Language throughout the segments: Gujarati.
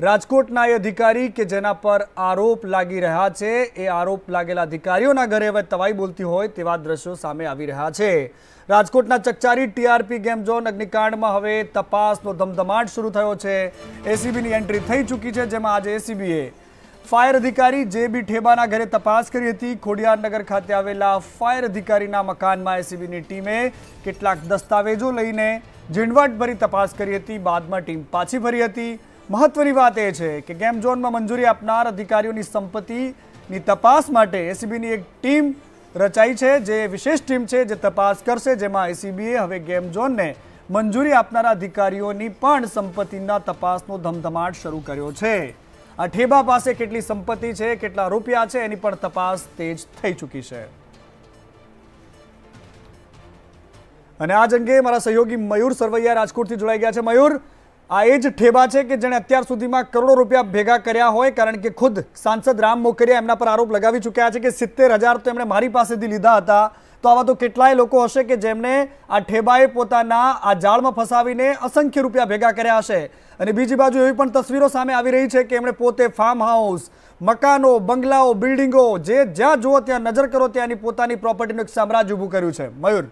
રાજકોટના એ અધિકારી કે જેના પર આરોપ લાગી રહ્યા છે એ આરોપ લાગેલા અધિકારીઓના ઘરે હવે તવાઈ બોલતી હોય તેવા દ્રશ્યો સામે આવી રહ્યા છે રાજકોટના ચકચારી ટીઆરપી ગેમ ઝોન અગ્નિકાંડમાં હવે તપાસનો ધમધમાટ શરૂ થયો છે એસીબીની એન્ટ્રી થઈ ચૂકી છે જેમાં આજે એસીબીએ ફાયર અધિકારી જે બી ઠેબાના ઘરે તપાસ કરી હતી ખોડિયારનગર ખાતે આવેલા ફાયર અધિકારીના મકાનમાં એસીબીની ટીમે કેટલાક દસ્તાવેજો લઈને ઝીણવટભરી તપાસ કરી હતી બાદમાં ટીમ પાછી ફરી હતી મહત્વની વાત એ છે કે ગેમ ઝોનમાં મંજૂરી આપનાર અધિકારીઓની સંપત્તિની તપાસ માટે એસીબીની એક ટીમ રચાઈ છે જે વિશેષ ટીમ છે જે તપાસ કરશે જેમાં એસીબીએ હવે ગેમ ઝોનને મંજૂરી આપનારા અધિકારીઓની પણ સંપત્તિના તપાસનો ધમધમાટ શરૂ કર્યો છે આ ઠેબા પાસે કેટલી સંપત્તિ છે કેટલા રૂપિયા છે એની પણ તપાસ તેજ થઈ ચૂકી છે અને આ જ અંગે મારા સહયોગી મયુર સરવૈયા રાજકોટથી જોડાઈ ગયા છે મયુર આ એ જ ઠેબા છે કે જેણે અત્યાર સુધીમાં કરોડો રૂપિયા ભેગા કર્યા હોય કારણ કે ખુદ સાંસદ રામ મોકરિયા એમના પર આરોપ લગાવી ચૂક્યા છે કે સિત્તેર હજાર તો એમણે મારી પાસેથી લીધા હતા તો આવા તો કેટલાય લોકો હશે કે જેમને આ ઠેબાએ પોતાના આ જાળમાં ફસાવીને અસંખ્ય રૂપિયા ભેગા કર્યા હશે અને બીજી બાજુ એવી પણ તસવીરો સામે આવી રહી છે કે એમણે પોતે ફાર્મ હાઉસ મકાનો બંગલાઓ બિલ્ડિંગો જે જ્યાં જુઓ ત્યાં નજર કરો ત્યાંની પોતાની પ્રોપર્ટીનું એક સામ્રાજ્ય ઊભું કર્યું છે મયુર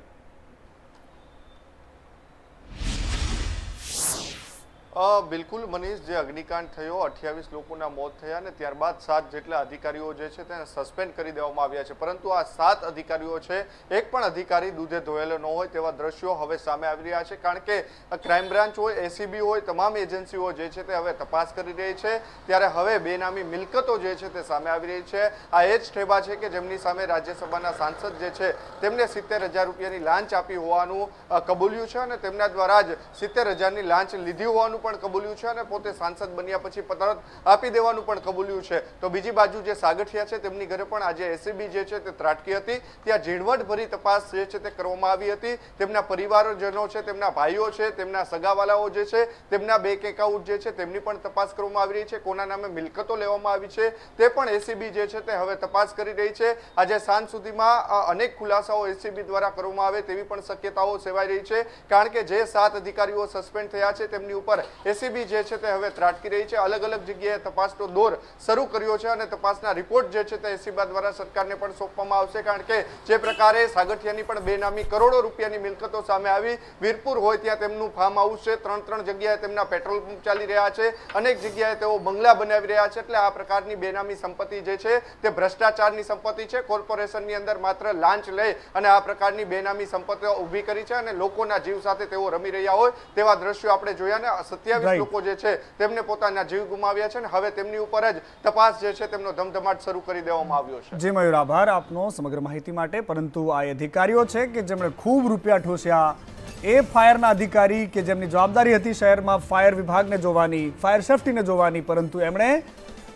બિલકુલ મનીષ જે અગ્નિકાંડ થયો અઠ્યાવીસ લોકોના મોત થયા અને ત્યારબાદ સાત જેટલા અધિકારીઓ જે છે તેને સસ્પેન્ડ કરી દેવામાં આવ્યા છે પરંતુ આ સાત અધિકારીઓ છે એક પણ અધિકારી દૂધે ધોયેલો ન હોય તેવા દ્રશ્યો હવે સામે આવી રહ્યા છે કારણ કે ક્રાઇમ બ્રાન્ચ હોય એસીબી હોય તમામ એજન્સીઓ જે છે તે હવે તપાસ કરી રહી છે ત્યારે હવે બેનામી મિલકતો જે છે તે સામે આવી રહી છે આ એ જ ઠેબા છે કે જેમની સામે રાજ્યસભાના સાંસદ જે છે તેમને સિત્તેર હજાર રૂપિયાની લાંચ આપી હોવાનું કબૂલ્યું છે અને તેમના દ્વારા જ સિત્તેર હજારની લાંચ લીધી હોવાનું પણ પણ કબૂલ્યું છે અને પોતે સાંસદ બન્યા પછી તરત આપી દેવાનું પણ કબૂલ્યું છે તો બીજી બાજુ જે સાગઠિયા છે તેમની ઘરે પણ આજે એસીબી જે છે તે ત્રાટકી હતી ત્યાં ઝીણવટભરી તપાસ જે છે તે કરવામાં આવી હતી તેમના પરિવારજનો છે તેમના ભાઈઓ છે તેમના સગાવાલાઓ જે છે તેમના બેંક એકાઉન્ટ જે છે તેમની પણ તપાસ કરવામાં આવી રહી છે કોના નામે મિલકતો લેવામાં આવી છે તે પણ એસીબી જે છે તે હવે તપાસ કરી રહી છે આજે સાંજ સુધીમાં અનેક ખુલાસાઓ એસીબી દ્વારા કરવામાં આવે તેવી પણ શક્યતાઓ સેવાઈ રહી છે કારણ કે જે સાત અધિકારીઓ સસ્પેન્ડ થયા છે તેમની ઉપર એસીબી જે છે તે હવે ત્રાટકી રહી છે અલગ અલગ જગ્યાએ તપાસનો દોર શરૂ કર્યો છે અને તપાસના રિપોર્ટ જે છે તે એસીબા દ્વારા સરકારને પણ સોંપવામાં આવશે કારણ કે જે પ્રકારે સાગઠિયાની પણ બેનામી કરોડો રૂપિયાની મિલકતો સામે આવી વીરપુર હોય ત્યાં તેમનું ફાર્મ હાઉસ છે ત્રણ ત્રણ જગ્યાએ તેમના પેટ્રોલ પંપ ચાલી રહ્યા છે અનેક જગ્યાએ તેઓ બંગલા બનાવી રહ્યા છે એટલે આ પ્રકારની બેનામી સંપત્તિ જે છે તે ભ્રષ્ટાચારની સંપત્તિ છે કોર્પોરેશનની અંદર માત્ર લાંચ લઈ અને આ પ્રકારની બેનામી સંપત્તિઓ ઊભી કરી છે અને લોકોના જીવ સાથે તેઓ રમી રહ્યા હોય તેવા દ્રશ્યો આપણે જોયા ને સત્યાવીસ લોકો જે છે તેમને પોતાના જીવ ગુમાવ્યા છે ને હવે તેમની ઉપર જ તપાસ જે છે તેમનો ધમધમાટ શરૂ કરી દેવામાં આવ્યો છે જી મયુર આભાર આપનો સમગ્ર માહિતી માટે પરંતુ આ અધિકારીઓ છે કે જેમણે ખૂબ રૂપિયા ઠોસ્યા એ ફાયરના અધિકારી કે જેમની જવાબદારી હતી શહેરમાં ફાયર વિભાગને જોવાની ફાયર સેફટીને જોવાની પરંતુ એમણે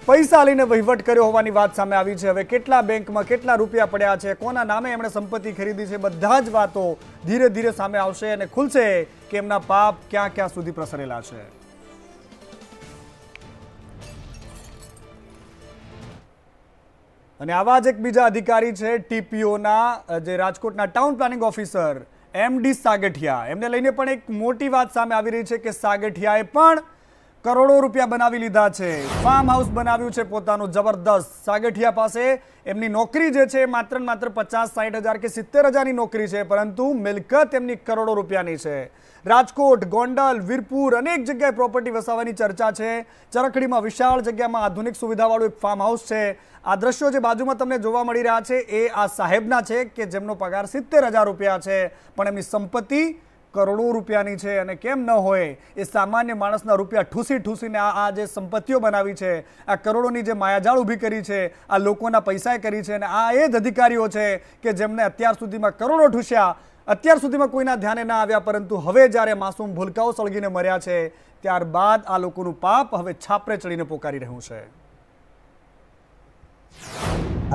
પૈસા લઈને વહીવટ કર્યો હોવાની વાત સામે આવી છે હવે કેટલા બેંકમાં કેટલા રૂપિયા પડ્યા છે કોના નામે એમણે સંપત્તિ ખરીદી છે બધા જ વાતો ધીરે ધીરે સામે આવશે અને ખુલશે કે એમના પાપ ક્યાં ક્યાં સુધી પ્રસરેલા છે અને આવા જ એક બીજા અધિકારી છે ટીપીઓના જે રાજકોટના town planning officer M D Sagathiya એમને લઈને પણ એક મોટી વાત સામે આવી રહી છે કે સાગઠિયાએ પણ કરોડો રૂપિયા બનાવી લીધા છે ફાર્મ હાઉસ બનાવ્યું છે પોતાનું જબરદસ્ત સાગઠિયા પાસે એમની નોકરી જે છે માત્ર માત્ર પચાસ સાઠ હજાર કે સિત્તેર હજારની નોકરી છે પરંતુ મિલકત એમની કરોડો રૂપિયાની છે રાજકોટ ગોંડલ વીરપુર અનેક જગ્યાએ પ્રોપર્ટી વસાવવાની ચર્ચા છે ચરખડીમાં વિશાળ જગ્યામાં આધુનિક સુવિધાવાળું એક ફાર્મ હાઉસ છે આ દ્રશ્યો જે બાજુમાં તમને જોવા મળી રહ્યા છે એ આ સાહેબના છે કે જેમનો પગાર સિત્તેર રૂપિયા છે પણ એમની સંપત્તિ કરોડો રૂપિયાની છે અને કેમ ન હોય એ સામાન્ય માણસના રૂપિયા ઠૂસી ઠૂસીને આ જે સંપત્તિઓ બનાવી છે આ કરોડોની જે માયાજાળ ઊભી કરી છે આ લોકોના પૈસાએ કરી છે અને આ એ જ અધિકારીઓ છે કે જેમને અત્યાર સુધીમાં કરોડો ઠૂસ્યા અત્યાર સુધીમાં કોઈના ધ્યાને ના આવ્યા પરંતુ હવે જ્યારે માસૂમ ભૂલકાઓ સળગીને મર્યા છે ત્યારબાદ આ લોકોનું પાપ હવે છાપરે ચડીને પોકારી રહ્યું છે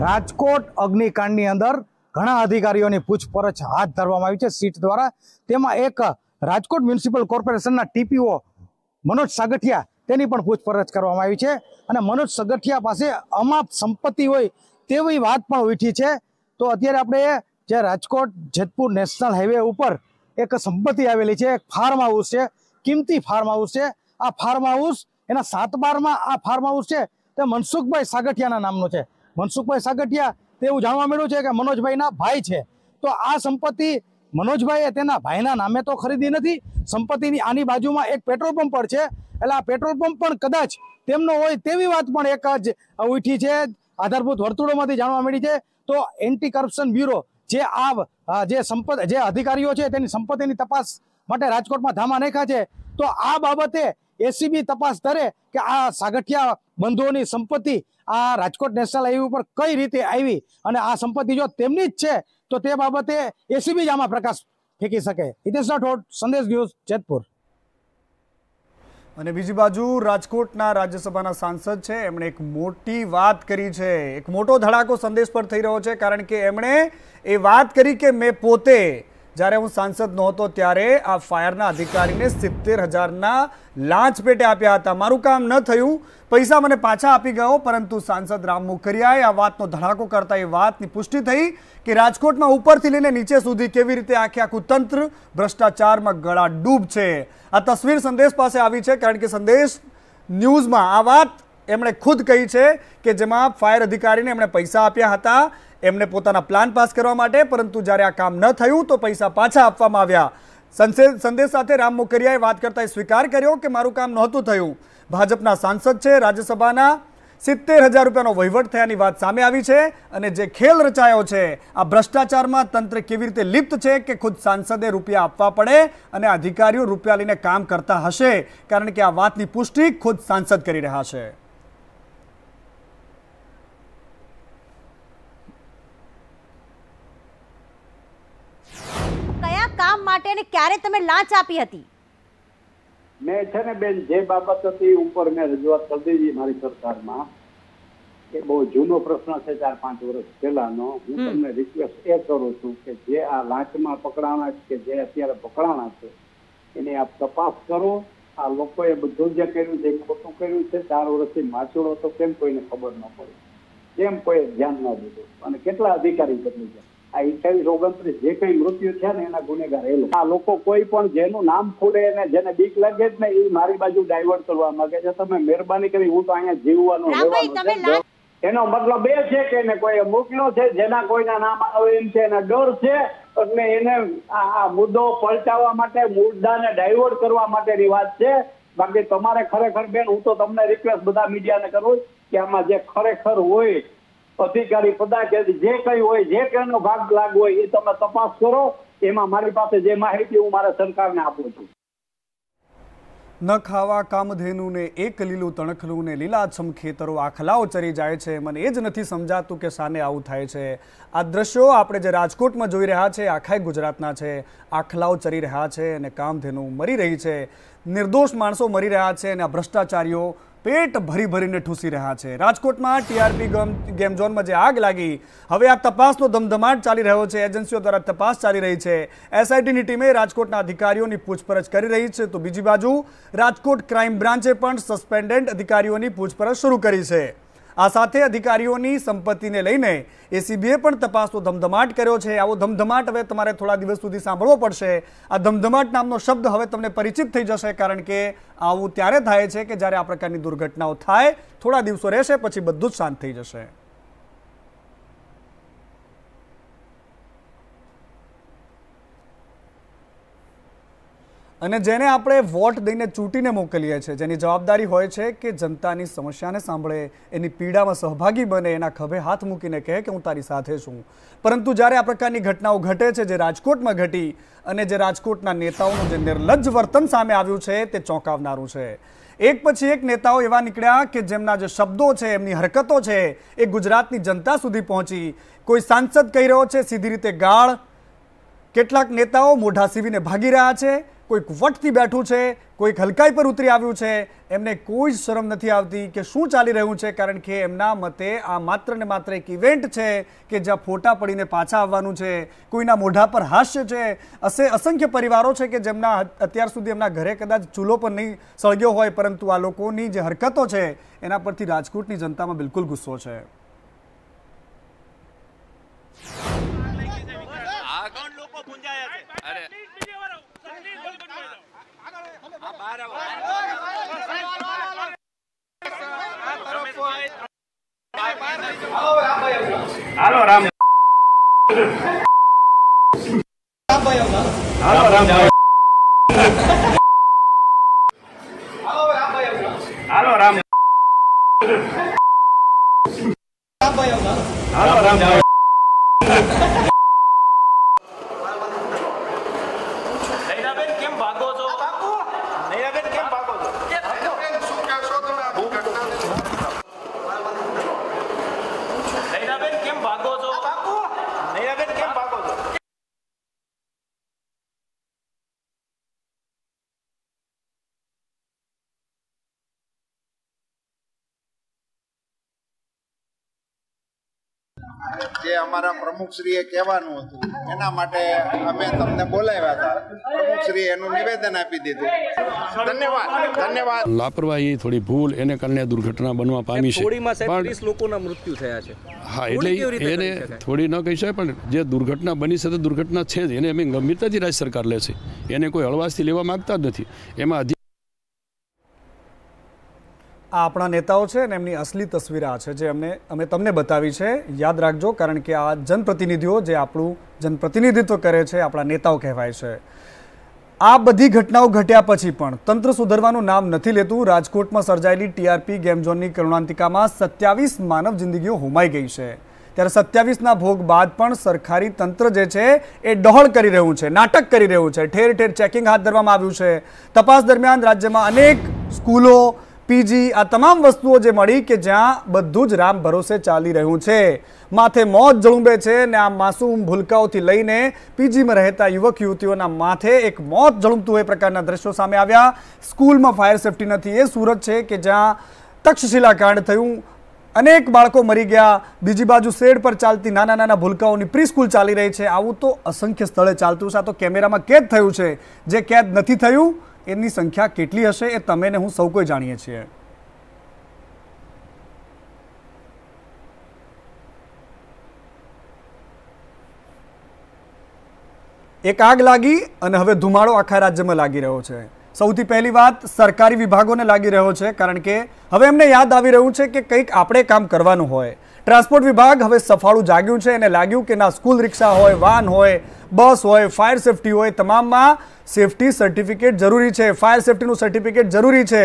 રાજકોટ અગ્નિકાંડની અંદર ઘણા અધિકારીઓની પૂછપરછ હાથ ધરવામાં આવી છે સીટ દ્વારા તેમાં એક રાજકોટ મ્યુનિસિપલ કોર્પોરેશનના ટીપીઓ મનોજ સાગઠિયા તેની પણ પૂછપરછ કરવામાં આવી છે અને મનોજ સગઠિયા પાસે અમાપ સંપત્તિ હોય તેવી વાત પણ ઉઠી છે તો અત્યારે આપણે જે રાજકોટ જેતપુર નેશનલ હાઈવે ઉપર એક સંપત્તિ આવેલી છે એક ફાર્મ હાઉસ છે કિંમતી ફાર્મ હાઉસ છે આ ફાર્મ હાઉસ એના સાત બારમાં આ ફાર્મ હાઉસ છે તે મનસુખભાઈ સાગઠિયાના નામનું છે મનસુખભાઈ સાગઠિયા તેવું જાણવા મળ્યું છે કે મનોજભાઈના ભાઈ છે તો આ સંપત્તિ મનોજભાઈએ તેના ભાઈના નામે તો ખરીદી નથી સંપત્તિની આની બાજુમાં એક પેટ્રોલ પંપ પણ છે એટલે આ પેટ્રોલ પંપ પણ કદાચ તેમનો હોય તેવી વાત પણ એક જ ઉઠી છે આધારભૂત વર્તુળોમાંથી જાણવા મળી છે તો એન્ટી કરપ્શન બ્યુરો જે આ જે સંપત્તિ જે અધિકારીઓ છે તેની સંપત્તિની તપાસ માટે રાજકોટમાં ધામા નાખ્યા છે તો આ બાબતે એસીબી તપાસ કરે કે આ સાગઠિયા બંધુઓની સંપત્તિ આ રાજકોટ નેશનલ હાઈવે ઉપર કઈ રીતે આવી અને આ સંપત્તિ જો તેમની જ છે તો તે બાબતે એસીબી જ આમાં પ્રકાશ ફેંકી શકે હિતેશ રાઠોડ સંદેશ ન્યૂઝ જેતપુર અને બીજી બાજુ રાજકોટના રાજ્યસભાના સાંસદ છે એમણે એક મોટી વાત કરી છે એક મોટો ધડાકો સંદેશ પર થઈ રહ્યો છે કારણ કે એમણે એ વાત કરી કે મેં પોતે જ્યારે હું સાંસદ નહોતો ત્યારે આ ફાયરના અધિકારીને સિત્તેર હજારના લાંચ પેટે આપ્યા હતા મારું કામ ન થયું પૈસા મને પાછા આપી ગયો પરંતુ સાંસદ રામ મુખરિયાએ આ વાતનો ધડાકો કરતા એ વાતની પુષ્ટિ થઈ કે રાજકોટમાં ઉપરથી લઈને નીચે સુધી કેવી રીતે આખે આખું તંત્ર ભ્રષ્ટાચારમાં ગળા ડૂબ છે આ તસવીર સંદેશ પાસે આવી છે કારણ કે સંદેશ ન્યૂઝમાં આ વાત એમણે ખુદ કહી છે કે જેમાં ફાયર અધિકારીને એમણે પૈસા આપ્યા હતા એમને પોતાના પ્લાન પાસ કરવા માટે પરંતુ જ્યારે આ કામ ન થયું તો પૈસા પાછા આપવામાં આવ્યા સંદેશ સાથે રામ મોકરિયાએ વાત કરતા સ્વીકાર કર્યો કે મારું કામ નહોતું થયું ભાજપના સાંસદ છે રાજ્યસભાના સિત્તેર હજાર રૂપિયાનો વહીવટ થયાની વાત સામે આવી છે અને જે ખેલ રચાયો છે આ ભ્રષ્ટાચારમાં તંત્ર કેવી રીતે લિપ્ત છે કે ખુદ સાંસદે રૂપિયા આપવા પડે અને અધિકારીઓ રૂપિયા લઈને કામ કરતા હશે કારણ કે આ વાતની પુષ્ટિ ખુદ સાંસદ કરી રહ્યા છે કામ માટે અને ક્યારે તમે લાંચ આપી હતી મેં છે ને બેન જે બાબત હતી ઉપર મેં રજૂઆત કરી દીધી મારી સરકારમાં એ બહુ જૂનો પ્રશ્ન છે ચાર પાંચ વર્ષ પહેલાનો હું તમને રિક્વેસ્ટ એ કરું છું કે જે આ લાંચમાં પકડાણા કે જે અત્યારે પકડાણા છે એની આપ તપાસ કરો આ લોકોએ બધું જે કર્યું છે ખોટું કર્યું છે ચાર વર્ષથી માચોડો તો કેમ કોઈને ખબર ન પડે કેમ કોઈ ધ્યાન ન દીધું અને કેટલા અધિકારી બદલી ગયા આ અઠાવીસ ઓગણત્રીસ જે કઈ મૃત્યુ થયા ને એના ગુનેગાર આ લોકો કોઈ પણ જેનું નામ ફૂલે અને જેને બીક લાગે જ ને એ મારી બાજુ ડાયવર્ટ કરવા માંગે છે તમે મહેરબાની કરી હું તો અહીંયા જીવવાનો રહેવાનો એનો મતલબ એ છે કે એને કોઈ મોકલ્યો છે જેના કોઈના નામ આવે એમ છે એના ડર છે એટલે એને આ મુદ્દો પલટાવવા માટે મુદ્દાને ડાયવર્ટ કરવા માટેની વાત છે બાકી તમારે ખરેખર બેન હું તો તમને રિક્વેસ્ટ બધા મીડિયાને કરું કે આમાં જે ખરેખર હોય અધિકારી પદાધિકારી જે કંઈ હોય જે કંઈનો ભાગ લાગુ હોય એ તમે તપાસ કરો એમાં મારી પાસે જે માહિતી હું મારા સરકારને આપું છું ન ખાવા કામધેનુને એક લીલું તણખલું ને લીલાછમ ખેતરો આખલાઓ ચરી જાય છે મને એ જ નથી સમજાતું કે સાને આવું થાય છે આ દ્રશ્યો આપણે જે રાજકોટમાં જોઈ રહ્યા છે આખાય ગુજરાતના છે આખલાઓ ચરી રહ્યા છે અને કામધેનુ મરી રહી છે નિર્દોષ માણસો મરી રહ્યા છે અને આ ભ્રષ્ટાચારીઓ પેટ ભરી ભરીને ઠૂસી રહ્યા છે રાજકોટમાં ટીઆરપી ગેમ ઝોનમાં જે આગ લાગી હવે આ તપાસનો ધમધમાટ ચાલી રહ્યો છે એજન્સીઓ દ્વારા તપાસ ચાલી રહી છે એસઆઈટીની ટીમે રાજકોટના અધિકારીઓની પૂછપરછ કરી રહી છે તો બીજી બાજુ રાજકોટ ક્રાઇમ બ્રાન્ચે પણ સસ્પેન્ડેડ અધિકારીઓની પૂછપરછ શરૂ કરી છે આ સાથે અધિકારીઓની સંપત્તિને લઈને એસીબીએ પણ તપાસનો ધમધમાટ કર્યો છે આવો ધમધમાટ હવે તમારે થોડા દિવસ સુધી સાંભળવો પડશે આ ધમધમાટ નામનો શબ્દ હવે તમને પરિચિત થઈ જશે કારણ કે આવું ત્યારે થાય છે કે જ્યારે આ પ્રકારની દુર્ઘટનાઓ થાય થોડા દિવસો રહેશે પછી બધું જ શાંત થઈ જશે અને જેને આપણે વોટ દઈને ચૂંટીને મોકલીએ છીએ જેની જવાબદારી હોય છે કે જનતાની સમસ્યાને સાંભળે એની પીડામાં સહભાગી બને એના ખભે હાથ મૂકીને કહે કે હું તારી સાથે છું પરંતુ જ્યારે આ પ્રકારની ઘટનાઓ ઘટે છે જે રાજકોટમાં ઘટી અને જે રાજકોટના નેતાઓનું જે નિર્લજ્જ વર્તન સામે આવ્યું છે તે ચોંકાવનારું છે એક પછી એક નેતાઓ એવા નીકળ્યા કે જેમના જે શબ્દો છે એમની હરકતો છે એ ગુજરાતની જનતા સુધી પહોંચી કોઈ સાંસદ કહી રહ્યો છે સીધી રીતે ગાળ કેટલાક નેતાઓ મોઢા સીવીને ભાગી રહ્યા છે કોઈ વટથી બેઠું છે કોઈક હલકાઈ પર ઉતરી આવ્યું છે એમને કોઈ જ શરમ નથી આવતી કે શું ચાલી રહ્યું છે કારણ કે એમના મતે આ માત્ર ને માત્ર એક ઇવેન્ટ છે કે જ્યાં ફોટા પડીને પાછા આવવાનું છે કોઈના મોઢા પર હાસ્ય છે અસે અસંખ્ય પરિવારો છે કે જેમના અત્યાર સુધી એમના ઘરે કદાચ ચૂલો પણ નહીં સળગ્યો હોય પરંતુ આ લોકોની જે હરકતો છે એના પરથી રાજકોટની જનતામાં બિલકુલ ગુસ્સો છે હાલો રામ હાલો રામ હાલો રામ હાલો રામ અમારા પ્રમુખશ્રીએ કહેવાનું હતું એના માટે અમે તમને બોલાવ્યા હતા પ્રમુખશ્રી એનું નિવેદન આપી દીધું ધન્યવાદ ધન્યવાદ લાપરવાહી થોડી ભૂલ એને કારણે દુર્ઘટના બનવા પામી છે પણ લોકોના મૃત્યુ થયા છે હા એટલે એને થોડી ન કહી શકાય પણ જે દુર્ઘટના બની છે તે દુર્ઘટના છે જ એને અમે ગંભીરતાથી રાજ્ય સરકાર લે છે એને કોઈ હળવાશથી લેવા માગતા જ નથી એમાં આ આપણા નેતાઓ છે અને એમની અસલી તસવીર આ છે જે અમને અમે તમને બતાવી છે યાદ રાખજો કારણ કે આ જનપ્રતિનિધિઓ જે આપણું જનપ્રતિનિધિત્વ કરે છે આપણા નેતાઓ કહેવાય છે આ બધી ઘટનાઓ ઘટ્યા પછી પણ તંત્ર સુધરવાનું નામ નથી લેતું રાજકોટમાં સર્જાયેલી ટીઆરપી ગેમઝોનની ઝોનની કરુણાંતિકામાં સત્યાવીસ માનવ જિંદગીઓ હુમાઈ ગઈ છે ત્યારે સત્યાવીસના ભોગ બાદ પણ સરકારી તંત્ર જે છે એ ડહોળ કરી રહ્યું છે નાટક કરી રહ્યું છે ઠેર ઠેર ચેકિંગ હાથ ધરવામાં આવ્યું છે તપાસ દરમિયાન રાજ્યમાં અનેક સ્કૂલો પીજી આ તમામ વસ્તુઓ જે મળી કે જ્યાં બધું જ રામ ભરોસે ચાલી રહ્યું છે માથે મોત જળુંબે છે ને આ માસૂમ ભૂલકાઓથી લઈને પીજીમાં રહેતા યુવક યુવતીઓના માથે એક મોત જળુંબતું એ પ્રકારના દ્રશ્યો સામે આવ્યા સ્કૂલમાં ફાયર સેફટી નથી એ સુરત છે કે જ્યાં તક્ષશિલા કાંડ થયું અનેક બાળકો મરી ગયા બીજી બાજુ શેડ પર ચાલતી નાના નાના ભૂલકાઓની પ્રીસ્કૂલ ચાલી રહી છે આવું તો અસંખ્ય સ્થળે ચાલતું છે આ તો કેમેરામાં કેદ થયું છે જે કેદ નથી થયું એમની સંખ્યા કેટલી હશે એ તમે ને હું સૌ કોઈ જાણીએ છીએ એક આગ લાગી અને હવે ધુમાડો આખા રાજ્યમાં લાગી રહ્યો છે સૌથી પહેલી વાત સરકારી વિભાગોને લાગી રહ્યો છે કારણ કે હવે એમને યાદ આવી રહ્યું છે કે કંઈક આપણે કામ કરવાનું હોય ટ્રાન્સપોર્ટ વિભાગ હવે સફાળું જાગ્યું છે અને લાગ્યું કે ના સ્કૂલ રિક્ષા હોય વાન હોય બસ હોય ફાયર સેફટી હોય તમામમાં સેફટી સર્ટિફિકેટ જરૂરી છે ફાયર સેફટીનું સર્ટિફિકેટ જરૂરી છે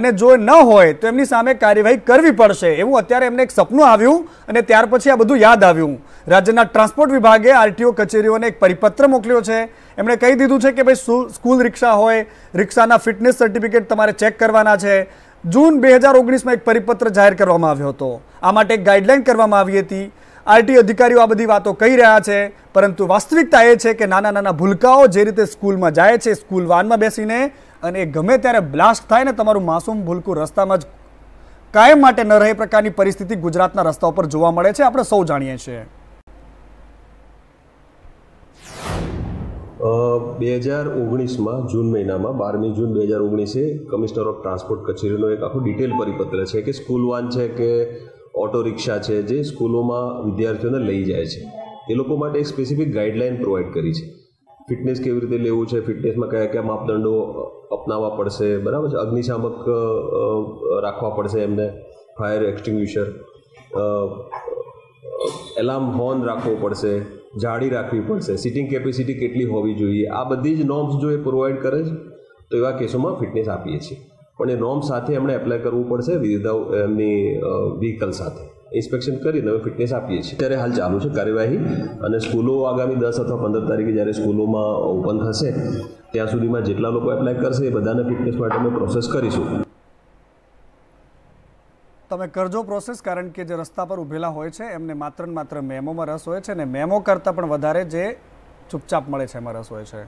અને જો ન હોય તો એમની સામે કાર્યવાહી કરવી પડશે એવું અત્યારે એમને એક સપનું આવ્યું અને ત્યાર પછી આ બધું યાદ આવ્યું રાજ્યના ટ્રાન્સપોર્ટ વિભાગે આરટીઓ કચેરીઓને એક પરિપત્ર મોકલ્યો છે એમણે કહી દીધું છે કે ભાઈ સ્કૂલ રિક્ષા હોય રિક્ષાના ફિટનેસ સર્ટિફિકેટ તમારે ચેક કરવાના છે જૂન બે હજાર ઓગણીસમાં એક પરિપત્ર જાહેર કરવામાં આવ્યો હતો આ માટે એક ગાઈડલાઇન કરવામાં આવી હતી આરટી અધિકારીઓ આ બધી વાતો કહી રહ્યા છે પરંતુ વાસ્તવિકતા એ છે કે નાના નાના ભૂલકાઓ જે રીતે સ્કૂલમાં જાય છે સ્કૂલ વાનમાં બેસીને અને એ ગમે ત્યારે બ્લાસ્ટ થાય ને તમારું માસૂમ ભૂલકું રસ્તામાં જ કાયમ માટે ન રહે પ્રકારની પરિસ્થિતિ ગુજરાતના રસ્તા ઉપર જોવા મળે છે આપણે સૌ જાણીએ છીએ બે હજાર ઓગણીસમાં જૂન મહિનામાં બારમી જૂન બે હજાર ઓગણીસે કમિશનર ઓફ ટ્રાન્સપોર્ટ કચેરીનો એક આખો ડિટેલ પરિપત્ર છે કે સ્કૂલ વાન છે કે ઓટો રિક્ષા છે જે સ્કૂલોમાં વિદ્યાર્થીઓને લઈ જાય છે એ લોકો માટે એક સ્પેસિફિક ગાઈડલાઇન પ્રોવાઈડ કરી છે ફિટનેસ કેવી રીતે લેવું છે ફિટનેસમાં કયા કયા માપદંડો અપનાવવા પડશે બરાબર છે અગ્નિશામક રાખવા પડશે એમને ફાયર એક્સટિંગ્વિશર એલાર્મ હોર્ન રાખવો પડશે જાળી રાખવી પડશે સિટિંગ કેપેસિટી કેટલી હોવી જોઈએ આ બધી જ નોર્મ્સ જો એ પ્રોવાઈડ કરે છે તો એવા કેસોમાં ફિટનેસ આપીએ છીએ પણ એ નોર્મ સાથે એમણે એપ્લાય કરવું પડશે વિધાઉ એમની વ્હીકલ સાથે ઇન્સ્પેક્શન કરીને હવે ફિટનેસ આપીએ છીએ ત્યારે હાલ ચાલુ છે કાર્યવાહી અને સ્કૂલો આગામી દસ અથવા પંદર તારીખે જ્યારે સ્કૂલોમાં ઓપન થશે ત્યાં સુધીમાં જેટલા લોકો એપ્લાય કરશે એ બધાને ફિટનેસ માટે અમે પ્રોસેસ કરીશું તમે કરજો પ્રોસેસ કારણ કે જે રસ્તા પર ઊભેલા હોય છે એમને માત્ર ને માત્ર મેમોમાં રસ હોય છે ને મેમો કરતાં પણ વધારે જે ચૂપચાપ મળે છે એમાં રસ હોય છે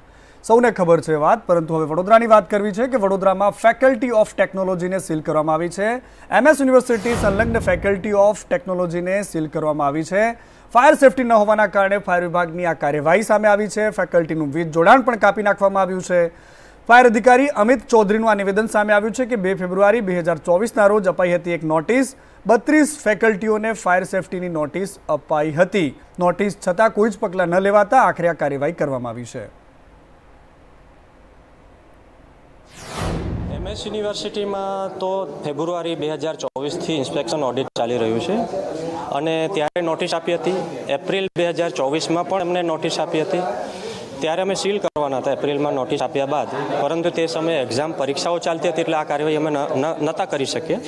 સૌને ખબર છે વાત પરંતુ હવે વડોદરાની વાત કરવી છે કે વડોદરામાં ફેકલ્ટી ઓફ ટેકનોલોજીને સીલ કરવામાં આવી છે એમએસ યુનિવર્સિટી સંલગ્ન ફેકલ્ટી ઓફ ટેકનોલોજીને સીલ કરવામાં આવી છે ફાયર સેફટી ન હોવાના કારણે ફાયર વિભાગની આ કાર્યવાહી સામે આવી છે ફેકલ્ટીનું વીજ જોડાણ પણ કાપી નાખવામાં આવ્યું છે ફાયર અધિકારી અમિત ચૌધરીનું આ નિવેદન સામે આવ્યું છે કે બે ફેબ્રુઆરી બે હજાર ચોવીસના રોજ અપાઈ હતી એક નોટિસ બત્રીસ ફેકલ્ટીઓને ફાયર સેફટીની નોટિસ અપાઈ હતી નોટિસ છતાં કોઈ જ પગલાં ન લેવાતા આખરે આ કાર્યવાહી કરવામાં આવી છે એમએસ યુનિવર્સિટીમાં તો ફેબ્રુઆરી બે હજાર ચોવીસથી ઇન્સ્પેક્શન ઓડિટ ચાલી રહ્યું છે અને ત્યારે નોટિસ આપી હતી એપ્રિલ બે હજાર ચોવીસમાં પણ એમને નોટિસ આપી હતી ત્યારે અમે સીલ કરવાના હતા એપ્રિલમાં નોટિસ આપ્યા બાદ પરંતુ તે સમયે એક્ઝામ પરીક્ષાઓ ચાલતી હતી એટલે આ કાર્યવાહી અમે નહોતા કરી શકીએ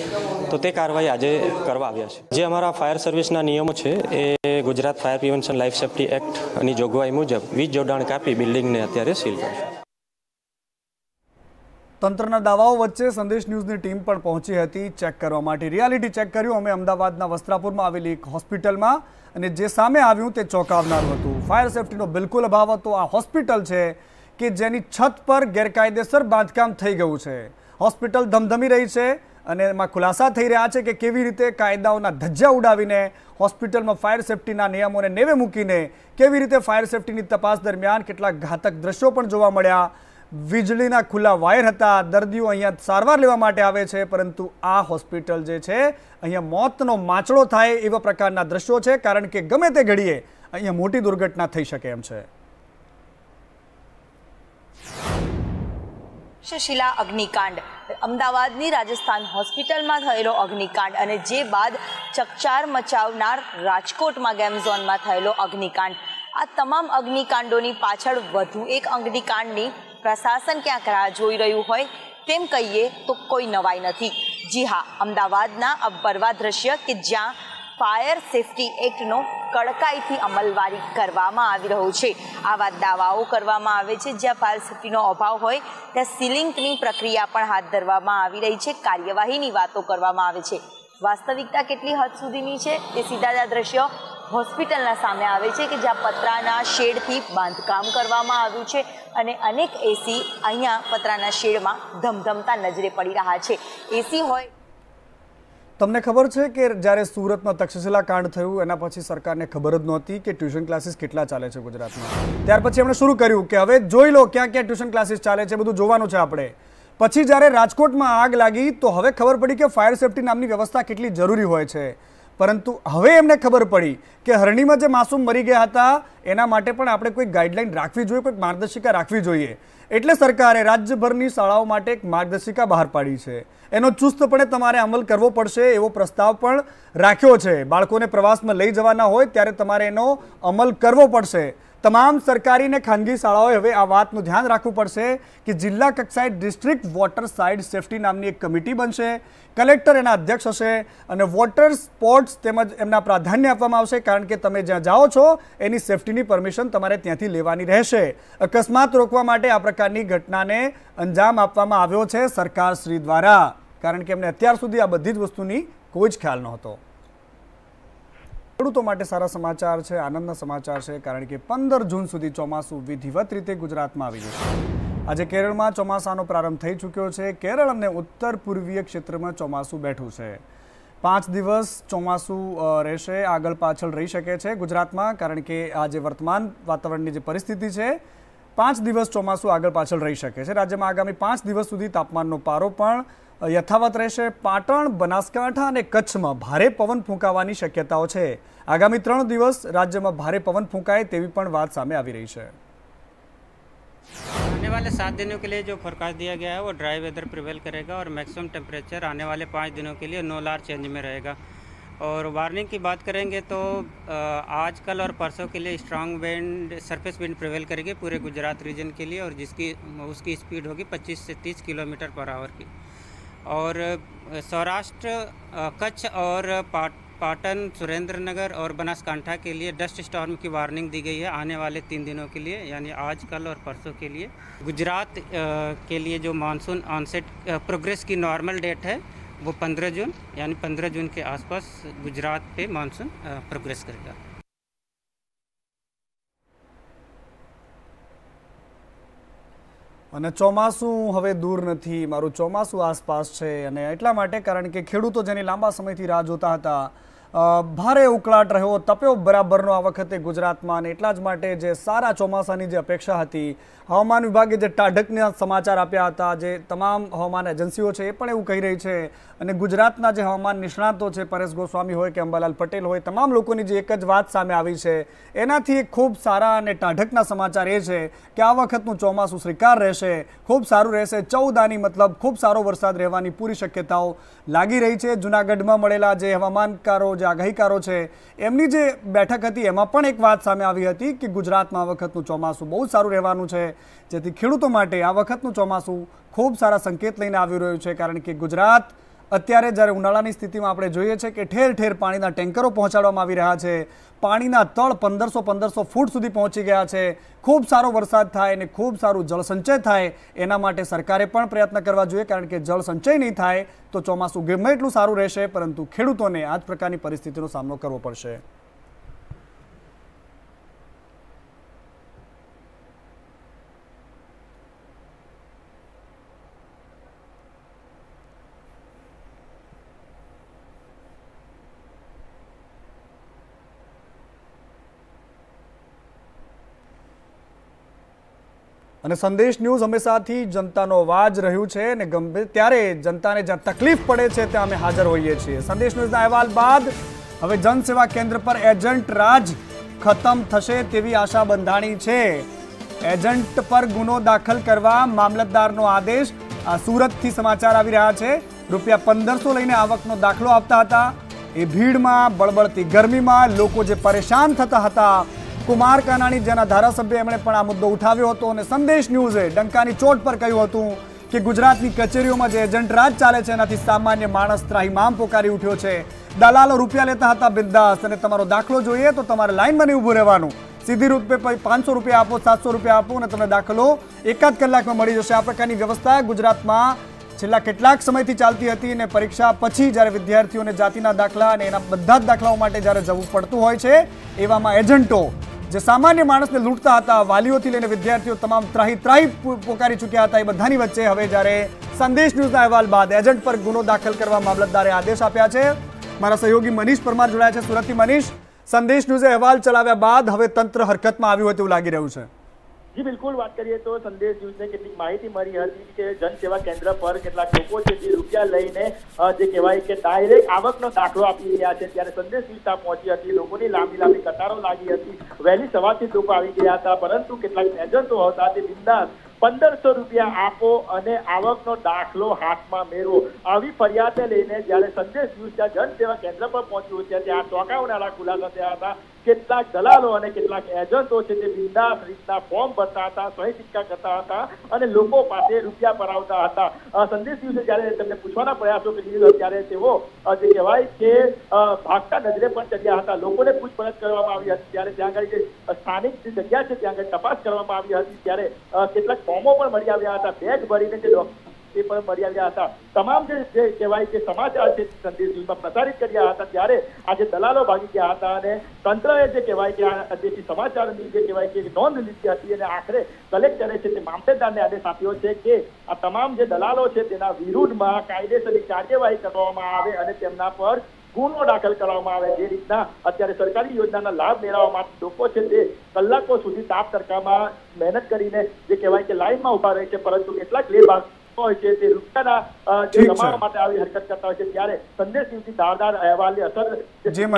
તો તે કાર્યવાહી આજે કરવા આવ્યા છે જે અમારા ફાયર સર્વિસના નિયમો છે એ Gujarat fire prevention life safety અને જોગવાઈ મુજબ વીજ જોડાણ કાપી બિલ્ડિંગને અત્યારે સીલ કરશે તંત્રના દાવાઓ વચ્ચે સંદેશ ન્યૂઝની ટીમ પણ પહોંચી હતી ચેક કરવા માટે રિયાલિટી ચેક કર્યું અમે અમદાવાદના વસ્ત્રાપુરમાં આવેલી એક હોસ્પિટલમાં અને જે સામે આવ્યું તે ચોંકાવનાર હતું ફાયર સેફટીનો બિલકુલ અભાવ હતો આ હોસ્પિટલ છે કે જેની છત પર ગેરકાયદેસર બાંધકામ થઈ ગયું છે હોસ્પિટલ ધમધમી રહી છે અને એમાં ખુલાસા થઈ રહ્યા છે કે કેવી રીતે કાયદાઓના ધજ્જા ઉડાવીને હોસ્પિટલમાં ફાયર સેફટીના નિયમોને નેવે મૂકીને કેવી રીતે ફાયર સેફટીની તપાસ દરમિયાન કેટલાક ઘાતક દ્રશ્યો પણ જોવા મળ્યા વીજળીના ખુલ્લા વાયર હતા દર્દીઓ અહીંયા સારવાર લેવા માટે આવે છે પરંતુ આ હોસ્પિટલ જે છે અહીંયા મોતનો માચડો થાય એવા પ્રકારના દ્રશ્યો છે કારણ કે ગમે તે ઘડીએ અહીંયા મોટી દુર્ઘટના થઈ શકે એમ છે શિલા અગ્નિકાંડ અમદાવાદની રાજસ્થાન હોસ્પિટલમાં થયેલો અગ્નિકાંડ અને જે બાદ ચકચાર મચાવનાર રાજકોટમાં ગેમ ઝોનમાં થયેલો અગ્નિકાંડ આ તમામ અગ્નિકાંડોની પાછળ વધુ એક અગ્નિકાંડની પ્રશાસન ક્યાંક રાહ જોઈ રહ્યું હોય તેમ કહીએ તો કોઈ નવાઈ નથી જી હા અમદાવાદના અપરવા દ્રશ્ય કે જ્યાં ફાયર સેફટી એક્ટનો કડકાઈથી અમલવારી કરવામાં આવી રહ્યો છે આવા દાવાઓ કરવામાં આવે છે જ્યાં ફાયર સેફટીનો અભાવ હોય ત્યાં સીલિંકની પ્રક્રિયા પણ હાથ ધરવામાં આવી રહી છે કાર્યવાહીની વાતો કરવામાં આવે છે વાસ્તવિકતા કેટલી હદ સુધીની છે એ સીધા જ આ દ્રશ્યો હોસ્પિટલના સામે આવે છે કે જ્યાં પતરાના શેડથી બાંધકામ કરવામાં આવ્યું છે અને અનેક એસી અહીંયા પતરાના શેડમાં ધમધમતા નજરે પડી રહ્યા છે એસી હોય તમને ખબર છે કે જ્યારે સુરતમાં તક્ષશિલા કાંડ થયું એના પછી સરકારને ખબર જ નહોતી કે ટ્યુશન ક્લાસીસ કેટલા ચાલે છે ગુજરાતમાં ત્યાર પછી એમણે શરૂ કર્યું કે હવે જોઈ લો ક્યાં ક્યાં ટ્યુશન ક્લાસીસ ચાલે છે બધું જોવાનું છે આપણે પછી જ્યારે રાજકોટમાં આગ લાગી તો હવે ખબર પડી કે ફાયર સેફટી નામની વ્યવસ્થા કેટલી જરૂરી હોય છે પરંતુ હવે એમને ખબર પડી કે હરણીમાં જે માસૂમ મરી ગયા હતા એના માટે પણ આપણે કોઈ ગાઈડલાઇન રાખવી જોઈએ કોઈક માર્ગદર્શિકા રાખવી જોઈએ એટલે સરકારે રાજ્યભરની શાળાઓ માટે એક માર્ગદર્શિકા બહાર પાડી છે એનો ચુસ્તપણે તમારે અમલ કરવો પડશે એવો પ્રસ્તાવ પણ રાખ્યો છે બાળકોને પ્રવાસમાં લઈ જવાના હોય ત્યારે તમારે એનો અમલ કરવો પડશે તમામ સરકારી ને ખાનગી શાળાઓએ હવે આ વાતનું ધ્યાન રાખવું પડશે કે જિલ્લા કક્ષાએ ડિસ્ટ્રિક્ટ વોટર સાઇડ સેફટી નામની એક કમિટી બનશે કલેક્ટર એના અધ્યક્ષ હશે અને વોટર સ્પોર્ટ્સ તેમજ એમના પ્રાધાન્ય આપવામાં આવશે કારણ કે તમે જ્યાં જાઓ છો એની સેફટીની પરમિશન તમારે ત્યાંથી લેવાની રહેશે અકસ્માત રોકવા માટે આ પ્રકારની ઘટનાને અંજામ આપવામાં આવ્યો છે સરકારશ્રી દ્વારા કારણ કે એમને અત્યાર સુધી આ બધી જ વસ્તુની કોઈ જ ખ્યાલ નહોતો ખેડૂતો માટે સારા સમાચાર છે આનંદના સમાચાર છે કારણ કે પંદર જૂન સુધી ચોમાસું વિધિવત રીતે ગુજરાતમાં આવી ગયું આજે કેરળમાં ચોમાસાનો પ્રારંભ થઈ ચૂક્યો છે કેરળ અને ઉત્તર પૂર્વીય ક્ષેત્રમાં ચોમાસું બેઠું છે પાંચ દિવસ ચોમાસું રહેશે આગળ પાછળ રહી શકે છે ગુજરાતમાં કારણ કે આજે વર્તમાન વાતાવરણની જે પરિસ્થિતિ છે પાંચ દિવસ ચોમાસું આગળ પાછળ રહી શકે છે રાજ્યમાં આગામી પાંચ દિવસ સુધી તાપમાનનો પારો પણ यथावत રહેશે પાટણ બનાસકાંઠા અને કચ્છમાં ભારે પવન ફૂંકાવાની શક્યતાઓ છે આગામી ત્રણ દિવસ રાજ્યમાં ભારે પવન ફૂંકાય તેવી પણ વાત સામે आने वाले सात दिनों के लिए जो फोरकास्ट दिया गया है वो ड्राई वेदर प्रिवेल करेगा और मैक्सिमम टेम्परेचर आने वाले पाँच दिनों के लिए नो लार चेंज में रहेगा और वार्निंग की बात करेंगे तो आज कल और परसों के लिए strong wind surface wind prevail करेगी पूरे गुजरात रीजन के लिए और जिसकी उसकी स्पीड होगी 25 से 30 किलोमीटर पर आवर की और सौराष्ट्र कच्छ और पाट पाटन सुरेंद्रनगर और बनासकांठा के लिए डस्ट स्टॉर्म की वार्निंग दी गई है आने वाले तीन दिनों के लिए यानी आज कल और परसों के लिए गुजरात के लिए जो मानसून ऑनसेट प्रोग्रेस की नॉर्मल डेट है वो पंद्रह जून यानी पंद्रह जून के आसपास गुजरात पे मानसून प्रोग्रेस करेगा અને ચોમાસું હવે દૂર નથી મારું ચોમાસું આસપાસ છે અને એટલા માટે કારણ કે ખેડૂતો જેની લાંબા સમયથી રાહ જોતા હતા ભારે ઉકળાટ રહ્યો તપ્યો બરાબરનો આ વખતે ગુજરાતમાં અને એટલા જ માટે જે સારા ચોમાસાની જે અપેક્ષા હતી હવામાન વિભાગે જે ટાઢકના સમાચાર આપ્યા હતા જે તમામ હવામાન એજન્સીઓ છે એ પણ એવું કહી રહી છે અને ગુજરાતના જે હવામાન નિષ્ણાતો છે પરેશ ગોસ્વામી હોય કે અંબાલાલ પટેલ હોય તમામ લોકોની જે એક જ વાત સામે આવી છે એનાથી ખૂબ સારા અને ટાઢકના સમાચાર એ છે કે આ વખતનું ચોમાસું શ્રીકાર રહેશે ખૂબ સારું રહેશે ચૌદ આની મતલબ ખૂબ સારો વરસાદ રહેવાની પૂરી શક્યતાઓ લાગી રહી છે જૂનાગઢમાં મળેલા જે હવામાનકારો જે આગાહીકારો છે એમની જે બેઠક હતી એમાં પણ એક વાત સામે આવી હતી કે ગુજરાતમાં આ વખતનું ચોમાસું બહુ સારું રહેવાનું છે જેથી ખેડૂતો માટે આ વખતનું ચોમાસું ખૂબ સારા સંકેત લઈને આવી રહ્યું છે કારણ કે ગુજરાત અત્યારે જ્યારે ઉનાળાની સ્થિતિમાં આપણે જોઈએ છીએ કે ઠેર ઠેર પાણીના ટેન્કરો પહોંચાડવામાં આવી રહ્યા છે પાણીના તળ પંદરસો પંદરસો ફૂટ સુધી પહોંચી ગયા છે ખૂબ સારો વરસાદ થાય અને ખૂબ સારું જળસંચય થાય એના માટે સરકારે પણ પ્રયત્ન કરવા જોઈએ કારણ કે જળસંચય નહીં થાય તો ચોમાસું ગમે એટલું સારું રહેશે પરંતુ ખેડૂતોને આ જ પ્રકારની પરિસ્થિતિનો સામનો કરવો પડશે અને સંદેશ ન્યૂઝ હંમેશાથી જનતાનો અવાજ રહ્યું છે અને ગમે ત્યારે જનતાને જ્યાં તકલીફ પડે છે ત્યાં અમે હાજર હોઈએ છીએ સંદેશ ન્યૂઝના અહેવાલ બાદ હવે જનસેવા કેન્દ્ર પર એજન્ટ રાજ ખતમ થશે તેવી આશા બંધાણી છે એજન્ટ પર ગુનો દાખલ કરવા મામલતદારનો આદેશ આ સુરતથી સમાચાર આવી રહ્યા છે રૂપિયા પંદરસો લઈને આવકનો દાખલો આપતા હતા એ ભીડમાં બળબળતી ગરમીમાં લોકો જે પરેશાન થતા હતા કુમાર કાનાણી જેના ધારાસભ્ય એમણે પણ આ મુદ્દો ઉઠાવ્યો હતો અને સંદેશ ન્યૂઝે ડંકાની ચોટ પર કહ્યું હતું કે ગુજરાતની કચેરીઓમાં જે એજન્ટ રાજ ચાલે છે એનાથી સામાન્ય માણસ ત્રાહીમામ પોકારી ઉઠ્યો છે દલાલો રૂપિયા લેતા હતા બિંદાસ અને તમારો દાખલો જોઈએ તો તમારે લાઈન બની ઊભું રહેવાનું સીધી રૂપે પાંચસો રૂપિયા આપો સાતસો રૂપિયા આપો અને તમે દાખલો એકાદ કલાકમાં મળી જશે આ પ્રકારની વ્યવસ્થા ગુજરાતમાં છેલ્લા કેટલાક સમયથી ચાલતી હતી અને પરીક્ષા પછી જ્યારે વિદ્યાર્થીઓને જાતિના દાખલા અને એના બધા જ દાખલાઓ માટે જ્યારે જવું પડતું હોય છે એવામાં એજન્ટો જે સામાન્ય માણસને લૂંટતા હતા વાલીઓથી લઈને વિદ્યાર્થીઓ તમામ ત્રાહી ત્રાહી પોકારી ચૂક્યા હતા એ બધાની વચ્ચે હવે જ્યારે સંદેશ ન્યૂઝના અહેવાલ બાદ એજન્ટ પર ગુનો દાખલ કરવા મામલતદારે આદેશ આપ્યા છે મારા સહયોગી મનીષ પરમાર જોડાયા છે સુરતથી મનીષ સંદેશ ન્યૂઝે અહેવાલ ચલાવ્યા બાદ હવે તંત્ર હરકતમાં આવ્યું હોય તેવું લાગી રહ્યું છે જી બિલકુલ વાત કરીએ તો સંદેશ ન્યૂઝને કેટલીક માહિતી મળી હતી કે જનસેવા કેન્દ્ર પર કેટલાક લોકો છે જે રૂપિયા લઈને જે કહેવાય કે ડાયરેક્ટ આવકનો દાખલો આપી રહ્યા છે ત્યારે સંદેશ ન્યૂઝ પહોંચી હતી લોકોની લાંબી લાંબી કતારો લાગી હતી વહેલી સવારથી લોકો આવી ગયા હતા પરંતુ કેટલાક એજન્ટો હતા તે બિંદાસ પંદરસો રૂપિયા આપો અને આવકનો દાખલો હાથમાં મેળવો આવી ફરિયાદ લઈને જયારે સંદેશ ન્યૂઝ ત્યાં જનસેવા કેન્દ્ર પર પહોંચ્યું છે ત્યાં ચોંકાવનારા ખુલાસા થયા હતા કેટલાક દલાલો અને કેટલાક એજન્ટો છે તે બિંદાસ રીતના ફોર્મ ભરતા હતા સહી સિક્કા કરતા હતા અને લોકો પાસે રૂપિયા પરાવતા હતા સંદેશ દિવસે જ્યારે તેમને પૂછવાના પ્રયાસો કરી દીધો ત્યારે તેઓ જે કહેવાય કે ભાગતા નજરે પણ ચડ્યા હતા લોકોને પૂછપરછ કરવામાં આવી હતી ત્યારે ત્યાં આગળ જે સ્થાનિક જે જગ્યા છે ત્યાં આગળ તપાસ કરવામાં આવી હતી ત્યારે કેટલાક ફોર્મો પણ મળી આવ્યા હતા બેગ ભરીને જે ડોક્ટર તે પણ મળી આવ્યા હતા તમામ જે કહેવાય કે સમાચાર છે સંદેશ ન્યૂઝમાં પ્રસારિત કર્યા હતા ત્યારે આજે દલાલો ભાગી ગયા હતા અને તંત્રએ જે કહેવાય કે જે સમાચારની જે કહેવાય કે નોંધ લીધી હતી અને આખરે કલેક્ટરે છે તે મામલેદારને આદેશ આપ્યો છે કે આ તમામ જે દલાલો છે તેના વિરુદ્ધમાં કાયદેસરની કાર્યવાહી કરવામાં આવે અને તેમના પર ગુનો દાખલ કરવામાં આવે જે રીતના અત્યારે સરકારી યોજનાના લાભ મેળવવા માટે લોકો છે તે કલાકો સુધી તાપ તડકામાં મહેનત કરીને જે કહેવાય કે લાઈનમાં ઉભા રહે છે પરંતુ કેટલાક લેભાગ હોય છે તે રૂપિયાના જે દબાણ માટે આવી હરકત કરતા હોય છે ત્યારે સંદેશની ધારદાર અહેવાલની અસર જે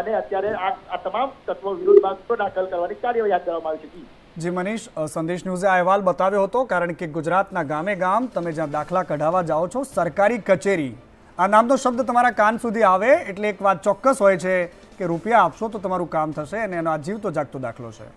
અને અત્યારે આ તમામ તત્વો વિરુદ્ધમાં ગુનો દાખલ કરવાની કાર્યવાહી હાથ ધરવામાં આવી છે જી મનીષ સંદેશ ન્યૂઝે આ અહેવાલ બતાવ્યો હતો કારણ કે ગુજરાતના ગામે ગામ તમે જ્યાં દાખલા કઢાવવા જાઓ છો સરકારી કચેરી આ નામનો શબ્દ તમારા કાન સુધી આવે એટલે એક વાત ચોક્કસ હોય છે કે રૂપિયા આપશો તો તમારું કામ થશે અને એનો આ જીવ તો જાગતો દાખલો છે